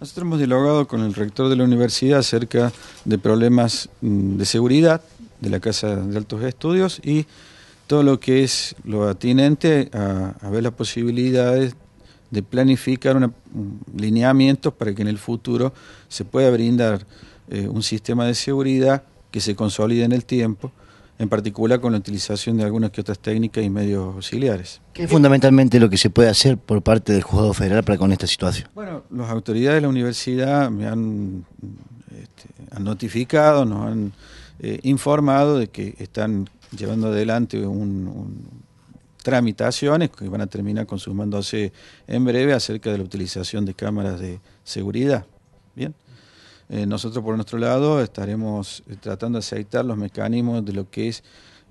Nosotros hemos dialogado con el rector de la universidad acerca de problemas mm, de seguridad de la Casa de Altos Estudios y todo lo que es lo atinente a, ver las posibilidades de planificar un lineamiento para que en el futuro se pueda brindar eh, un sistema de seguridad que se consolide en el tiempo en particular con la utilización de algunas que otras técnicas y medios auxiliares. ¿Qué es fundamentalmente lo que se puede hacer por parte del juzgado federal para con esta situación? Bueno, las autoridades de la universidad me han, este, notificado, nos han eh, informado de que están llevando adelante un, tramitaciones que van a terminar consumándose en breve acerca de la utilización de cámaras de seguridad. Bien. Eh, nosotros por nuestro lado estaremos eh, tratando de aceitar los mecanismos de lo que es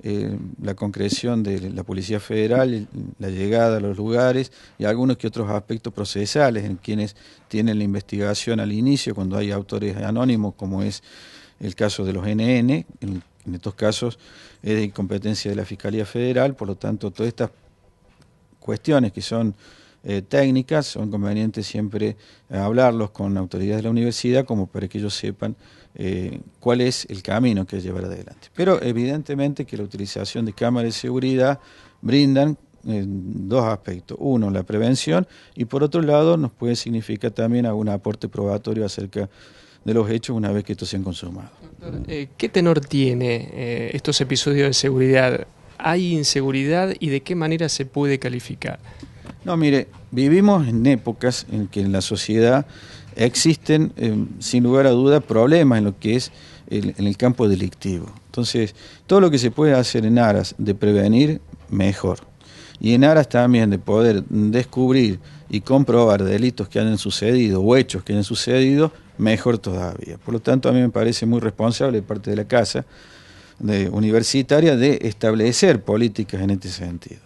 eh, la concreción de la Policía Federal, la llegada a los lugares y algunos que otros aspectos procesales en quienes tienen la investigación al inicio cuando hay autores anónimos como es el caso de los NN, en, en estos casos es de competencia de la Fiscalía Federal, por lo tanto todas estas cuestiones que son eh, técnicas, son convenientes siempre eh, hablarlos con autoridades de la universidad como para que ellos sepan eh, cuál es el camino que llevar adelante. Pero evidentemente que la utilización de cámaras de seguridad brindan dos aspectos. Uno, la prevención y por otro lado nos puede significar también algún aporte probatorio acerca de los hechos una vez que estos se han consumado. ¿Qué tenor tiene estos episodios de seguridad? ¿Hay inseguridad y de qué manera se puede calificar? No, mire, vivimos en épocas en que en la sociedad existen, eh, sin lugar a duda, problemas en lo que es el, en el campo delictivo. Entonces, todo lo que se puede hacer en aras de prevenir, mejor. Y en aras también de poder descubrir y comprobar delitos que han sucedido o hechos que han sucedido, mejor todavía. Por lo tanto, a mí me parece muy responsable parte de la Casa Universitaria de establecer políticas en este sentido.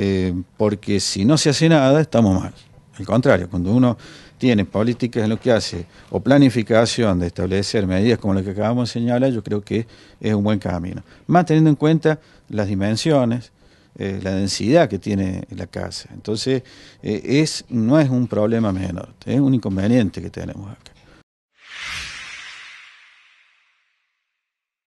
Eh, porque si no se hace nada, estamos mal. Al contrario, cuando uno tiene políticas en lo que hace o planificación de establecer medidas como las que acabamos de señalar, yo creo que es un buen camino. Más teniendo en cuenta las dimensiones, eh, la densidad que tiene la casa. Entonces, eh, es, no es un problema menor, es un inconveniente que tenemos acá.